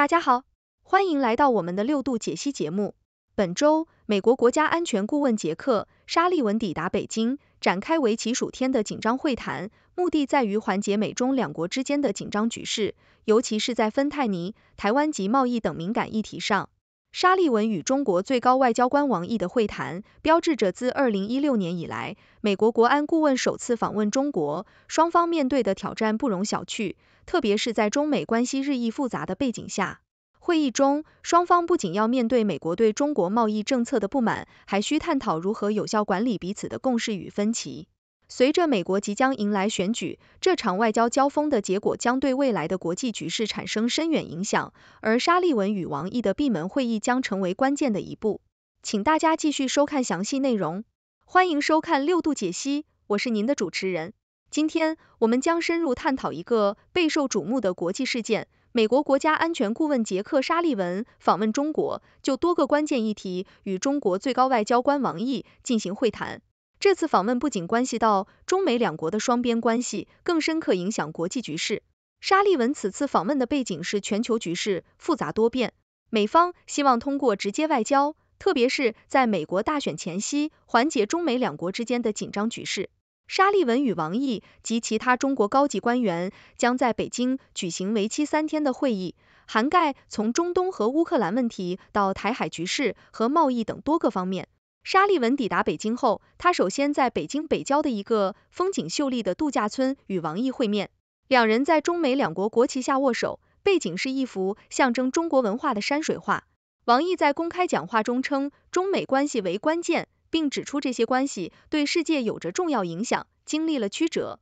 大家好，欢迎来到我们的六度解析节目。本周，美国国家安全顾问杰克·沙利文抵达北京，展开为期数天的紧张会谈，目的在于缓解美中两国之间的紧张局势，尤其是在芬太尼、台湾及贸易等敏感议题上。沙利文与中国最高外交官王毅的会谈，标志着自2016年以来，美国国安顾问首次访问中国。双方面对的挑战不容小觑，特别是在中美关系日益复杂的背景下。会议中，双方不仅要面对美国对中国贸易政策的不满，还需探讨如何有效管理彼此的共识与分歧。随着美国即将迎来选举，这场外交交锋的结果将对未来的国际局势产生深远影响。而沙利文与王毅的闭门会议将成为关键的一步。请大家继续收看详细内容。欢迎收看六度解析，我是您的主持人。今天我们将深入探讨一个备受瞩目的国际事件：美国国家安全顾问杰克·沙利文访问中国，就多个关键议题与中国最高外交官王毅进行会谈。这次访问不仅关系到中美两国的双边关系，更深刻影响国际局势。沙利文此次访问的背景是全球局势复杂多变，美方希望通过直接外交，特别是在美国大选前夕，缓解中美两国之间的紧张局势。沙利文与王毅及其他中国高级官员将在北京举行为期三天的会议，涵盖从中东和乌克兰问题到台海局势和贸易等多个方面。沙利文抵达北京后，他首先在北京北郊的一个风景秀丽的度假村与王毅会面，两人在中美两国国旗下握手，背景是一幅象征中国文化的山水画。王毅在公开讲话中称中美关系为关键，并指出这些关系对世界有着重要影响，经历了曲折。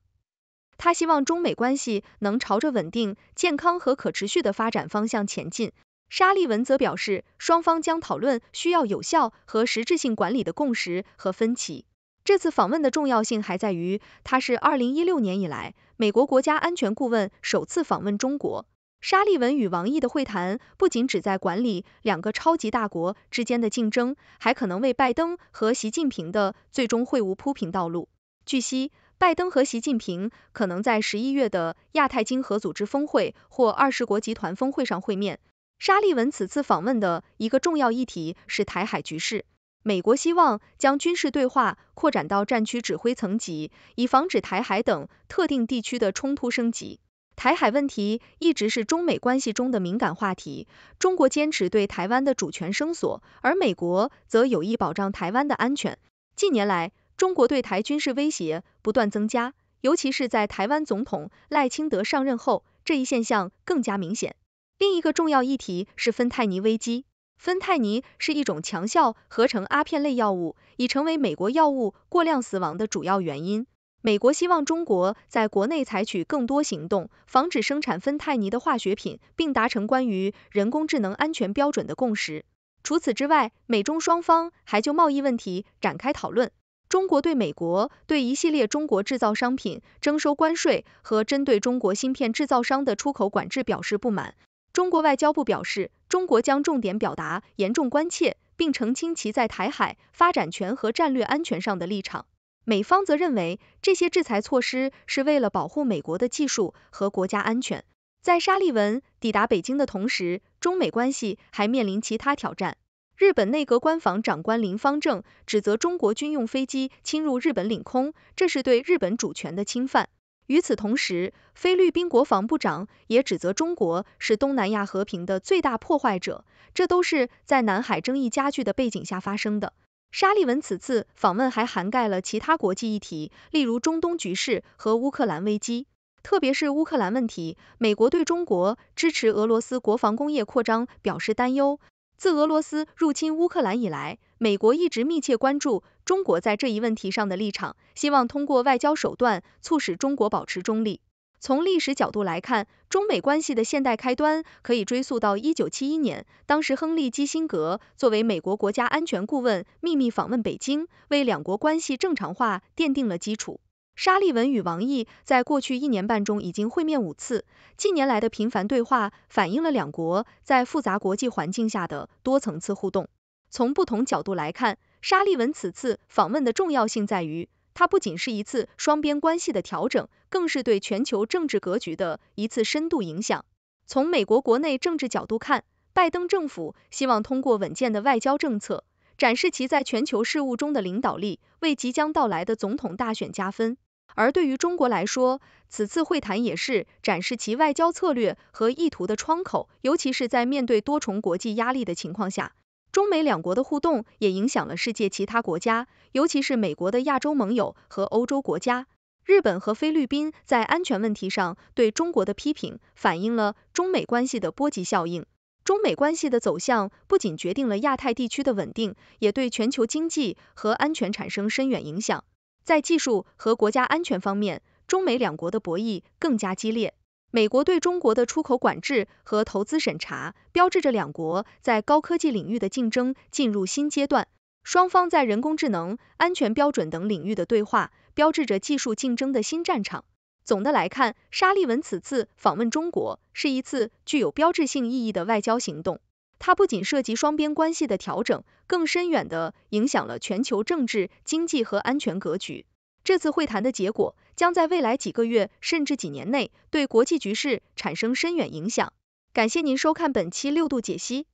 他希望中美关系能朝着稳定、健康和可持续的发展方向前进。沙利文则表示，双方将讨论需要有效和实质性管理的共识和分歧。这次访问的重要性还在于，他是二零一六年以来美国国家安全顾问首次访问中国。沙利文与王毅的会谈不仅旨在管理两个超级大国之间的竞争，还可能为拜登和习近平的最终会晤铺平道路。据悉，拜登和习近平可能在十一月的亚太经合组织峰会或二十国集团峰会上会面。沙利文此次访问的一个重要议题是台海局势。美国希望将军事对话扩展到战区指挥层级，以防止台海等特定地区的冲突升级。台海问题一直是中美关系中的敏感话题。中国坚持对台湾的主权声索，而美国则有意保障台湾的安全。近年来，中国对台军事威胁不断增加，尤其是在台湾总统赖清德上任后，这一现象更加明显。另一个重要议题是芬太尼危机。芬太尼是一种强效合成阿片类药物，已成为美国药物过量死亡的主要原因。美国希望中国在国内采取更多行动，防止生产芬太尼的化学品，并达成关于人工智能安全标准的共识。除此之外，美中双方还就贸易问题展开讨论。中国对美国对一系列中国制造商品征收关税和针对中国芯片制造商的出口管制表示不满。中国外交部表示，中国将重点表达严重关切，并澄清其在台海发展权和战略安全上的立场。美方则认为，这些制裁措施是为了保护美国的技术和国家安全。在沙利文抵达北京的同时，中美关系还面临其他挑战。日本内阁官房长官林方正指责中国军用飞机侵入日本领空，这是对日本主权的侵犯。与此同时，菲律宾国防部长也指责中国是东南亚和平的最大破坏者，这都是在南海争议加剧的背景下发生的。沙利文此次访问还涵盖了其他国际议题，例如中东局势和乌克兰危机，特别是乌克兰问题。美国对中国支持俄罗斯国防工业扩张表示担忧。自俄罗斯入侵乌克兰以来，美国一直密切关注中国在这一问题上的立场，希望通过外交手段促使中国保持中立。从历史角度来看，中美关系的现代开端可以追溯到一九七一年，当时亨利·基辛格作为美国国家安全顾问秘密访问北京，为两国关系正常化奠定了基础。沙利文与王毅在过去一年半中已经会面五次，近年来的频繁对话反映了两国在复杂国际环境下的多层次互动。从不同角度来看，沙利文此次访问的重要性在于，它不仅是一次双边关系的调整，更是对全球政治格局的一次深度影响。从美国国内政治角度看，拜登政府希望通过稳健的外交政策，展示其在全球事务中的领导力，为即将到来的总统大选加分。而对于中国来说，此次会谈也是展示其外交策略和意图的窗口，尤其是在面对多重国际压力的情况下，中美两国的互动也影响了世界其他国家，尤其是美国的亚洲盟友和欧洲国家。日本和菲律宾在安全问题上对中国的批评，反映了中美关系的波及效应。中美关系的走向不仅决定了亚太地区的稳定，也对全球经济和安全产生深远影响。在技术和国家安全方面，中美两国的博弈更加激烈。美国对中国的出口管制和投资审查，标志着两国在高科技领域的竞争进入新阶段。双方在人工智能、安全标准等领域的对话，标志着技术竞争的新战场。总的来看，沙利文此次访问中国是一次具有标志性意义的外交行动。它不仅涉及双边关系的调整，更深远地影响了全球政治、经济和安全格局。这次会谈的结果将在未来几个月甚至几年内对国际局势产生深远影响。感谢您收看本期六度解析，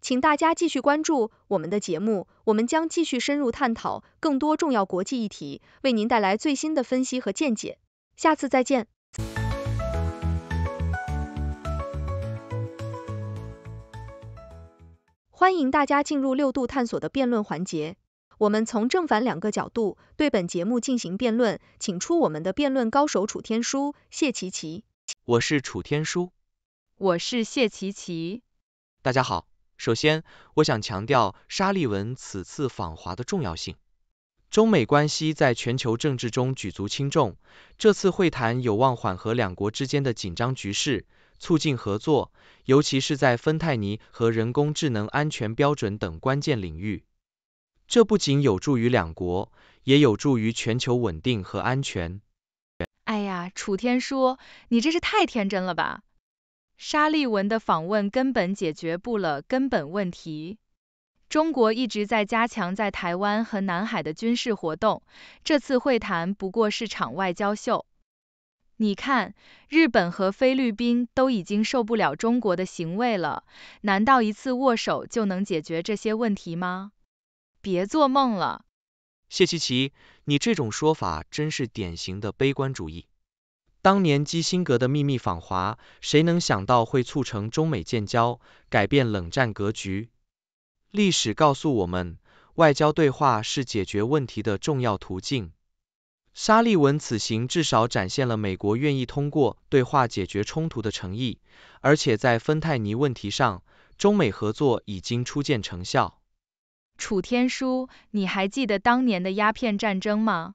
请大家继续关注我们的节目，我们将继续深入探讨更多重要国际议题，为您带来最新的分析和见解。下次再见。欢迎大家进入六度探索的辩论环节。我们从正反两个角度对本节目进行辩论，请出我们的辩论高手楚天舒、谢琪琪。我是楚天舒。我是谢琪琪。大家好，首先我想强调沙利文此次访华的重要性。中美关系在全球政治中举足轻重，这次会谈有望缓和两国之间的紧张局势。促进合作，尤其是在芬太尼和人工智能安全标准等关键领域。这不仅有助于两国，也有助于全球稳定和安全。哎呀，楚天舒，你真是太天真了吧！沙利文的访问根本解决不了根本问题。中国一直在加强在台湾和南海的军事活动，这次会谈不过是场外交秀。你看，日本和菲律宾都已经受不了中国的行为了，难道一次握手就能解决这些问题吗？别做梦了！谢琪琪，你这种说法真是典型的悲观主义。当年基辛格的秘密访华，谁能想到会促成中美建交，改变冷战格局？历史告诉我们，外交对话是解决问题的重要途径。沙利文此行至少展现了美国愿意通过对话解决冲突的诚意，而且在芬太尼问题上，中美合作已经初见成效。楚天舒，你还记得当年的鸦片战争吗？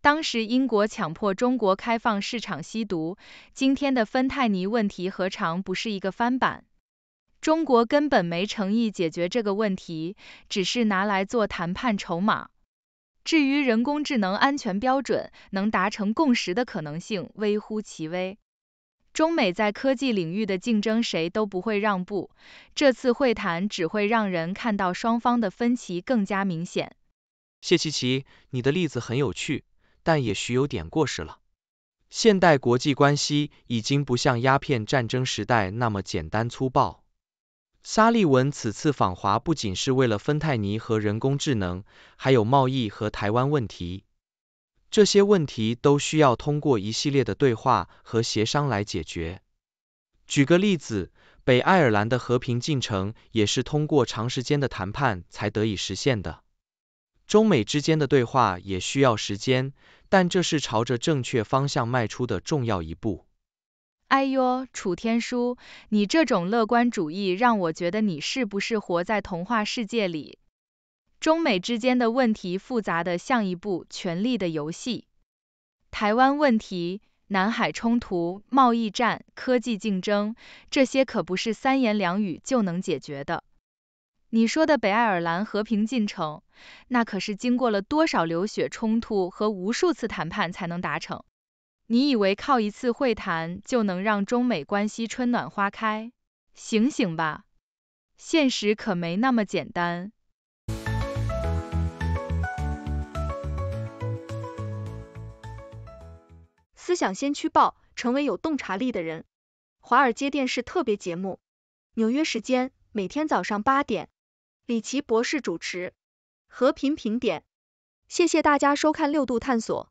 当时英国强迫中国开放市场吸毒，今天的芬太尼问题何尝不是一个翻版？中国根本没诚意解决这个问题，只是拿来做谈判筹码。至于人工智能安全标准，能达成共识的可能性微乎其微。中美在科技领域的竞争，谁都不会让步。这次会谈只会让人看到双方的分歧更加明显。谢琪琪，你的例子很有趣，但也许有点过时了。现代国际关系已经不像鸦片战争时代那么简单粗暴。沙利文此次访华不仅是为了芬太尼和人工智能，还有贸易和台湾问题。这些问题都需要通过一系列的对话和协商来解决。举个例子，北爱尔兰的和平进程也是通过长时间的谈判才得以实现的。中美之间的对话也需要时间，但这是朝着正确方向迈出的重要一步。哎呦，楚天舒，你这种乐观主义让我觉得你是不是活在童话世界里？中美之间的问题复杂的像一部《权力的游戏》，台湾问题、南海冲突、贸易战、科技竞争，这些可不是三言两语就能解决的。你说的北爱尔兰和平进程，那可是经过了多少流血冲突和无数次谈判才能达成。你以为靠一次会谈就能让中美关系春暖花开？醒醒吧，现实可没那么简单。思想先驱报，成为有洞察力的人。华尔街电视特别节目，纽约时间每天早上八点，李奇博士主持。和平评点，谢谢大家收看六度探索。